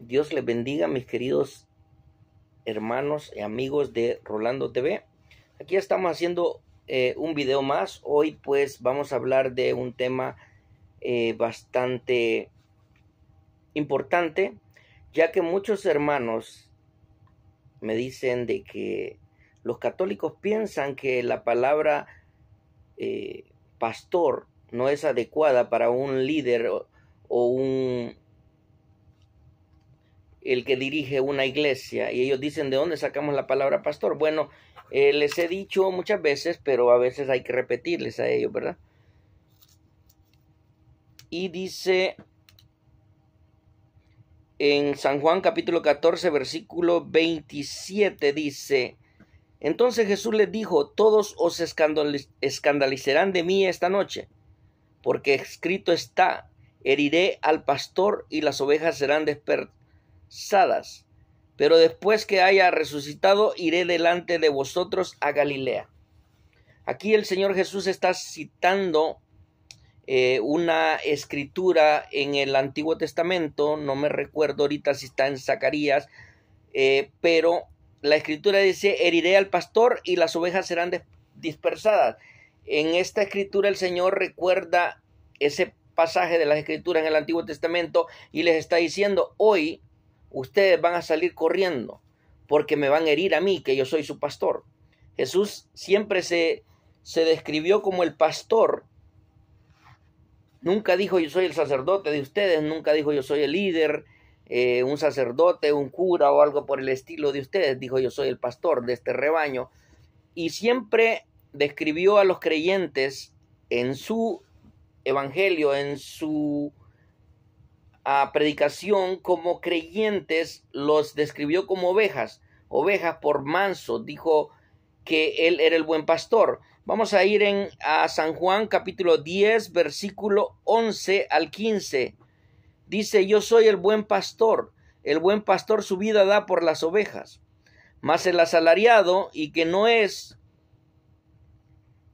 Dios les bendiga, mis queridos hermanos y amigos de Rolando TV. Aquí estamos haciendo eh, un video más. Hoy pues vamos a hablar de un tema eh, bastante importante, ya que muchos hermanos me dicen de que los católicos piensan que la palabra eh, pastor no es adecuada para un líder o un el que dirige una iglesia. Y ellos dicen, ¿de dónde sacamos la palabra pastor? Bueno, eh, les he dicho muchas veces, pero a veces hay que repetirles a ellos, ¿verdad? Y dice en San Juan capítulo 14, versículo 27, dice, entonces Jesús les dijo, todos os escandalizarán de mí esta noche, porque escrito está, heriré al pastor y las ovejas serán despertadas pero después que haya resucitado, iré delante de vosotros a Galilea. Aquí el Señor Jesús está citando eh, una escritura en el Antiguo Testamento, no me recuerdo ahorita si está en Zacarías, eh, pero la escritura dice, heriré al pastor y las ovejas serán dispersadas. En esta escritura el Señor recuerda ese pasaje de las escrituras en el Antiguo Testamento y les está diciendo, hoy ustedes van a salir corriendo porque me van a herir a mí, que yo soy su pastor. Jesús siempre se, se describió como el pastor. Nunca dijo yo soy el sacerdote de ustedes, nunca dijo yo soy el líder, eh, un sacerdote, un cura o algo por el estilo de ustedes. Dijo yo soy el pastor de este rebaño. Y siempre describió a los creyentes en su evangelio, en su a predicación como creyentes los describió como ovejas, ovejas por manso, dijo que él era el buen pastor. Vamos a ir en a San Juan capítulo 10 versículo 11 al 15. Dice, yo soy el buen pastor, el buen pastor su vida da por las ovejas, mas el asalariado y que no es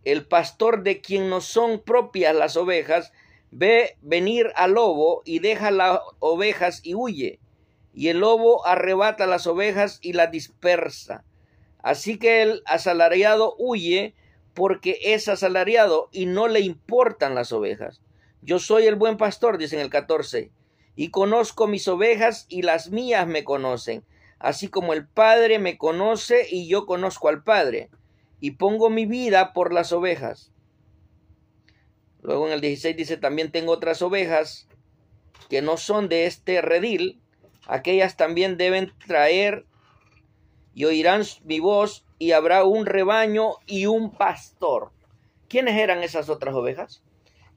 el pastor de quien no son propias las ovejas, Ve venir al lobo y deja las ovejas y huye. Y el lobo arrebata las ovejas y las dispersa. Así que el asalariado huye porque es asalariado y no le importan las ovejas. Yo soy el buen pastor, dice en el 14, y conozco mis ovejas y las mías me conocen, así como el Padre me conoce y yo conozco al Padre, y pongo mi vida por las ovejas. Luego en el 16 dice, también tengo otras ovejas que no son de este redil, aquellas también deben traer y oirán mi voz y habrá un rebaño y un pastor. ¿Quiénes eran esas otras ovejas?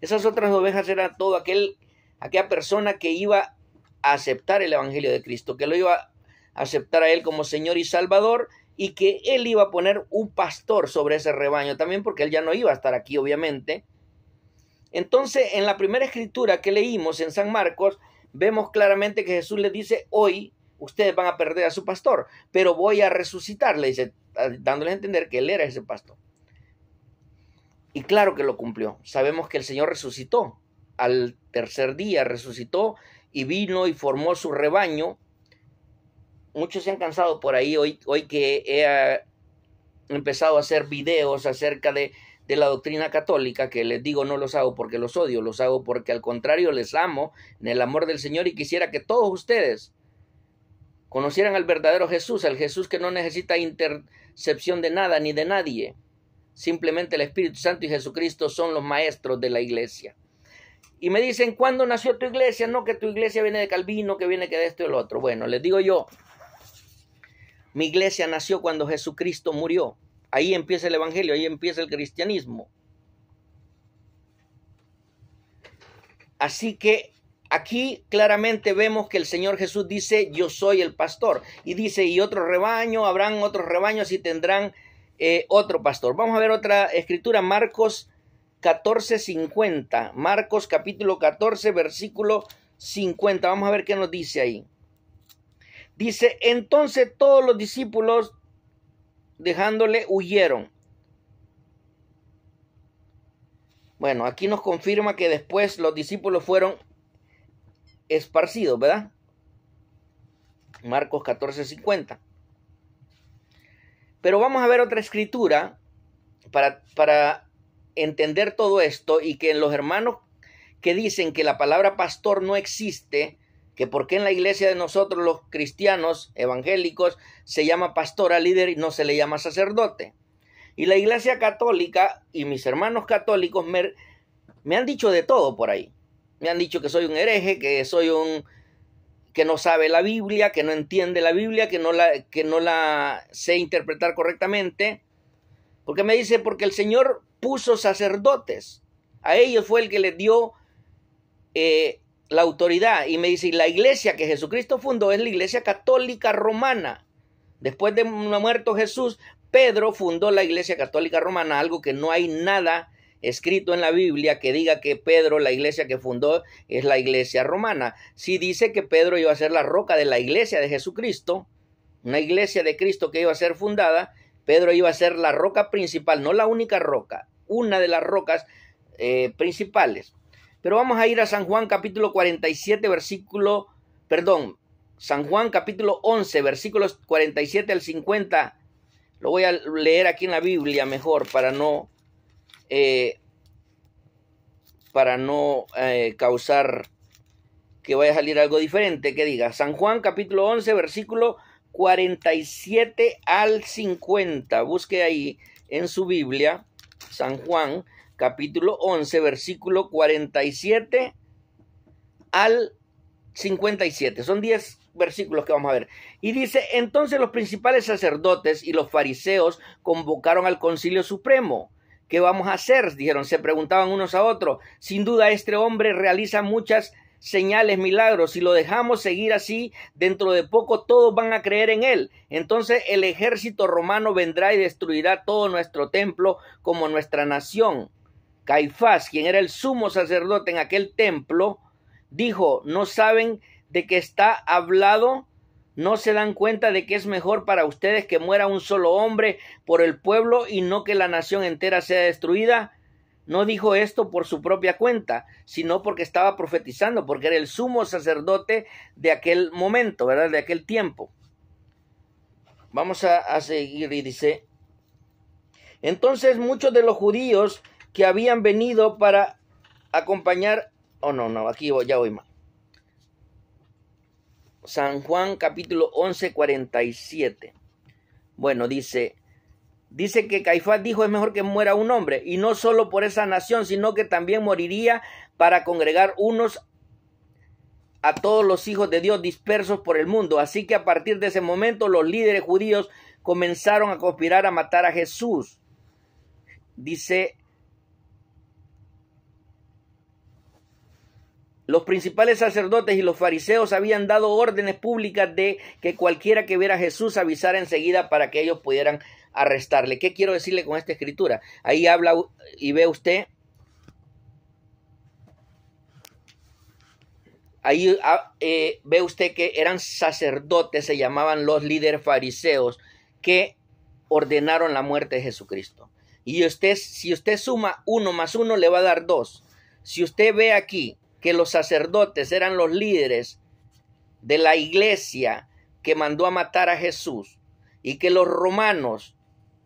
Esas otras ovejas eran todo aquel, aquella persona que iba a aceptar el Evangelio de Cristo, que lo iba a aceptar a Él como Señor y Salvador y que Él iba a poner un pastor sobre ese rebaño también porque Él ya no iba a estar aquí, obviamente entonces, en la primera escritura que leímos en San Marcos, vemos claramente que Jesús le dice, hoy ustedes van a perder a su pastor, pero voy a resucitar, le dice, dándole a entender que él era ese pastor. Y claro que lo cumplió. Sabemos que el Señor resucitó. Al tercer día resucitó y vino y formó su rebaño. Muchos se han cansado por ahí hoy, hoy que he ah, empezado a hacer videos acerca de de la doctrina católica, que les digo no los hago porque los odio, los hago porque al contrario les amo en el amor del Señor y quisiera que todos ustedes conocieran al verdadero Jesús, al Jesús que no necesita intercepción de nada ni de nadie. Simplemente el Espíritu Santo y Jesucristo son los maestros de la iglesia. Y me dicen, ¿cuándo nació tu iglesia? No, que tu iglesia viene de Calvino, que viene que de esto y lo otro. Bueno, les digo yo, mi iglesia nació cuando Jesucristo murió. Ahí empieza el Evangelio, ahí empieza el cristianismo. Así que aquí claramente vemos que el Señor Jesús dice, yo soy el pastor. Y dice, y otro rebaño, habrán otros rebaños y tendrán eh, otro pastor. Vamos a ver otra escritura, Marcos 14, 50. Marcos capítulo 14, versículo 50. Vamos a ver qué nos dice ahí. Dice, entonces todos los discípulos dejándole huyeron. Bueno, aquí nos confirma que después los discípulos fueron esparcidos, ¿verdad? Marcos 14:50. Pero vamos a ver otra escritura para, para entender todo esto y que en los hermanos que dicen que la palabra pastor no existe, que por qué en la iglesia de nosotros los cristianos evangélicos se llama pastora, líder y no se le llama sacerdote. Y la iglesia católica y mis hermanos católicos me, han dicho de todo por ahí. Me han dicho que soy un hereje, que soy un que no sabe la Biblia, que no entiende la Biblia, que no la, que no la sé interpretar correctamente. Porque me dice, porque el Señor puso sacerdotes. A ellos fue el que les dio eh, la autoridad y me dice, la iglesia que Jesucristo fundó es la iglesia católica romana. Después de muerto Jesús, Pedro fundó la iglesia católica romana, algo que no hay nada escrito en la Biblia que diga que Pedro, la iglesia que fundó, es la iglesia romana. Si dice que Pedro iba a ser la roca de la iglesia de Jesucristo, una iglesia de Cristo que iba a ser fundada, Pedro iba a ser la roca principal, no la única roca, una de las rocas eh, principales. Pero vamos a ir a San Juan capítulo 47, versículo, perdón, San Juan capítulo 11, versículos 47 al 50. Lo voy a leer aquí en la Biblia mejor para no, eh, para no eh, causar que vaya a salir algo diferente. Que diga San Juan capítulo 11, versículo 47 al 50. Busque ahí en su Biblia, San Juan capítulo 11, versículo 47 al 57. Son 10 versículos que vamos a ver. Y dice, entonces los principales sacerdotes y los fariseos convocaron al concilio supremo. ¿Qué vamos a hacer? Dijeron, se preguntaban unos a otros. Sin duda este hombre realiza muchas señales, milagros. Si lo dejamos seguir así, dentro de poco todos van a creer en él. Entonces el ejército romano vendrá y destruirá todo nuestro templo como nuestra nación Caifás, quien era el sumo sacerdote en aquel templo, dijo, no saben de qué está hablado, no se dan cuenta de que es mejor para ustedes que muera un solo hombre por el pueblo y no que la nación entera sea destruida. No dijo esto por su propia cuenta, sino porque estaba profetizando, porque era el sumo sacerdote de aquel momento, ¿verdad? De aquel tiempo. Vamos a, a seguir y dice, entonces muchos de los judíos que habían venido para acompañar... Oh, no, no, aquí voy, ya voy mal. San Juan capítulo 11, 47. Bueno, dice, dice que Caifás dijo es mejor que muera un hombre, y no solo por esa nación, sino que también moriría para congregar unos a todos los hijos de Dios dispersos por el mundo. Así que a partir de ese momento los líderes judíos comenzaron a conspirar a matar a Jesús. Dice Los principales sacerdotes y los fariseos habían dado órdenes públicas de que cualquiera que viera a Jesús avisara enseguida para que ellos pudieran arrestarle. ¿Qué quiero decirle con esta escritura? Ahí habla y ve usted. Ahí ah, eh, ve usted que eran sacerdotes, se llamaban los líderes fariseos, que ordenaron la muerte de Jesucristo. Y usted, si usted suma uno más uno, le va a dar dos. Si usted ve aquí que los sacerdotes eran los líderes de la iglesia que mandó a matar a Jesús y que los romanos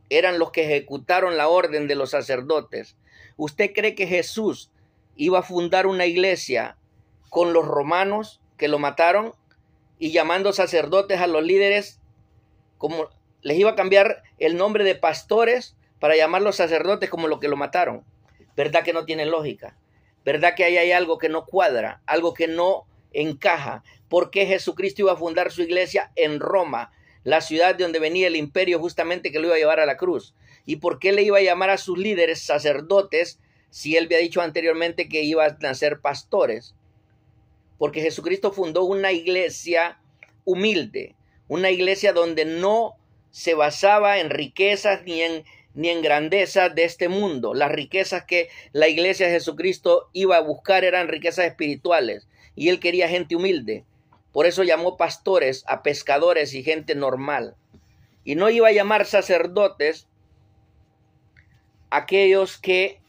eran los que ejecutaron la orden de los sacerdotes. ¿Usted cree que Jesús iba a fundar una iglesia con los romanos que lo mataron y llamando sacerdotes a los líderes como les iba a cambiar el nombre de pastores para llamarlos sacerdotes como los que lo mataron? ¿Verdad que no tiene lógica? ¿Verdad que ahí hay algo que no cuadra, algo que no encaja? ¿Por qué Jesucristo iba a fundar su iglesia en Roma, la ciudad de donde venía el imperio justamente que lo iba a llevar a la cruz? ¿Y por qué le iba a llamar a sus líderes sacerdotes si él había dicho anteriormente que iba a ser pastores? Porque Jesucristo fundó una iglesia humilde, una iglesia donde no se basaba en riquezas ni en ni en grandeza de este mundo. Las riquezas que la iglesia de Jesucristo iba a buscar eran riquezas espirituales y él quería gente humilde. Por eso llamó pastores a pescadores y gente normal. Y no iba a llamar sacerdotes aquellos que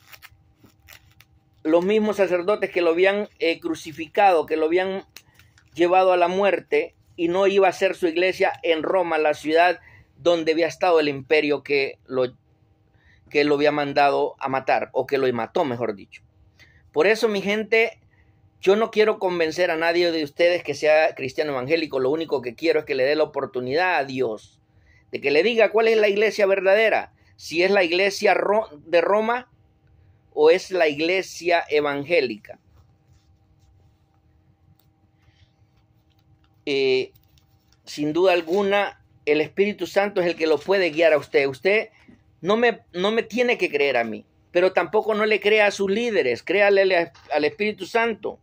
los mismos sacerdotes que lo habían eh, crucificado, que lo habían llevado a la muerte, y no iba a ser su iglesia en Roma, la ciudad donde había estado el imperio que lo que lo había mandado a matar o que lo mató, mejor dicho. Por eso, mi gente, yo no quiero convencer a nadie de ustedes que sea cristiano evangélico, lo único que quiero es que le dé la oportunidad a Dios, de que le diga cuál es la iglesia verdadera, si es la iglesia de Roma o es la iglesia evangélica. Eh, sin duda alguna, el Espíritu Santo es el que lo puede guiar a usted. Usted no me, no me tiene que creer a mí, pero tampoco no le crea a sus líderes, créale al, Espíritu Santo.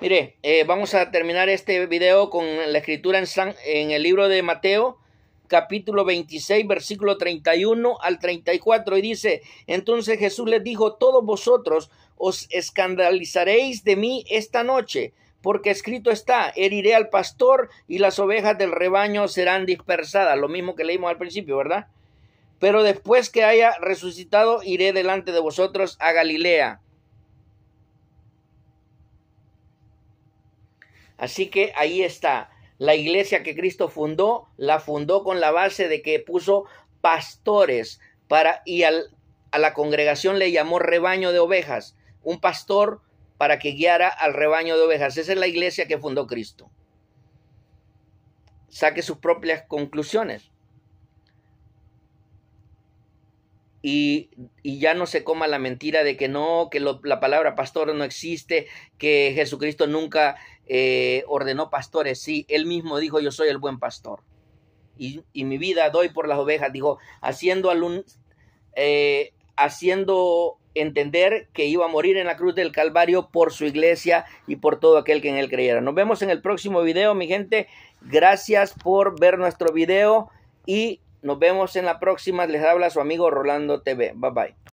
Mire, eh, vamos a terminar este video con la escritura en, en el libro de Mateo, capítulo 26, versículo 31 al 34, y dice, entonces Jesús les dijo, todos vosotros os escandalizaréis de mí esta noche, porque escrito está, heriré al pastor y las ovejas del rebaño serán dispersadas, lo mismo que leímos al principio, ¿verdad? Pero después que haya resucitado, iré delante de vosotros a Galilea. Así que ahí está. La iglesia que Cristo fundó, la fundó con la base de que puso pastores para y a la congregación le llamó rebaño de ovejas. Un pastor para que guiara al rebaño de ovejas. Esa es la iglesia que fundó Cristo. Saque sus propias conclusiones. Y, ya no se coma la mentira de que no, que la palabra pastor no existe, que Jesucristo nunca eh, ordenó pastores. Sí, él mismo dijo, yo soy el buen pastor. Y, mi vida doy por las ovejas. Dijo, haciendo, al eh, haciendo entender que iba a morir en la cruz del Calvario por su iglesia y por todo aquel que en él creyera. Nos vemos en el próximo video, mi gente. Gracias por ver nuestro video y nos vemos en la próxima. Les habla su amigo Rolando TV. Bye bye.